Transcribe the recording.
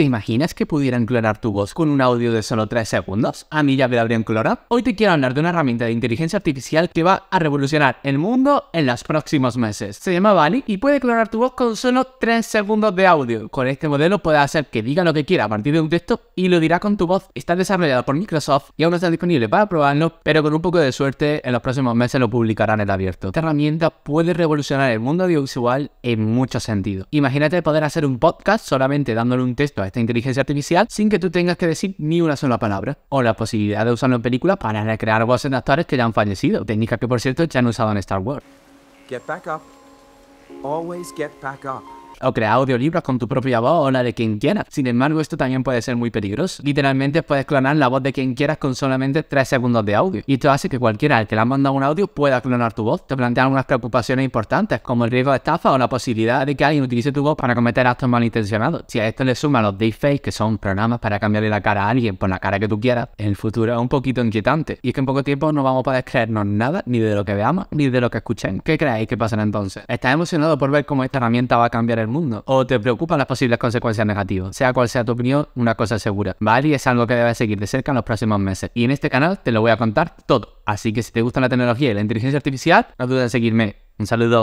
¿Te imaginas que pudieran clonar tu voz con un audio de solo 3 segundos? A mí ya me lo habrían clonado. Hoy te quiero hablar de una herramienta de inteligencia artificial que va a revolucionar el mundo en los próximos meses. Se llama Vali y puede clonar tu voz con solo 3 segundos de audio. Con este modelo puede hacer que diga lo que quiera a partir de un texto y lo dirá con tu voz. Está desarrollado por Microsoft y aún no está disponible para probarlo, pero con un poco de suerte en los próximos meses lo publicarán en abierto. Esta herramienta puede revolucionar el mundo audiovisual en muchos sentidos. Imagínate poder hacer un podcast solamente dándole un texto a esta inteligencia artificial sin que tú tengas que decir ni una sola palabra. O la posibilidad de usarlo en películas para recrear voces de actores que ya han fallecido, técnica que por cierto ya han usado en Star Wars o crear audiolibros con tu propia voz o la de quien quieras. Sin embargo, esto también puede ser muy peligroso. Literalmente puedes clonar la voz de quien quieras con solamente 3 segundos de audio. Y esto hace que cualquiera al que le ha mandado un audio pueda clonar tu voz. Te plantean unas preocupaciones importantes como el riesgo de estafa o la posibilidad de que alguien utilice tu voz para cometer actos malintencionados. Si a esto le suman los deepfakes, que son programas para cambiarle la cara a alguien por la cara que tú quieras, el futuro es un poquito inquietante. Y es que en poco tiempo no vamos a poder creernos nada, ni de lo que veamos, ni de lo que escuchen. ¿Qué creéis que pasará entonces? ¿Estás emocionado por ver cómo esta herramienta va a cambiar el mundo. O te preocupan las posibles consecuencias negativas. Sea cual sea tu opinión, una cosa segura. Vale, es algo que debes seguir de cerca en los próximos meses. Y en este canal te lo voy a contar todo. Así que si te gusta la tecnología y la inteligencia artificial, no dudes en seguirme. Un saludo.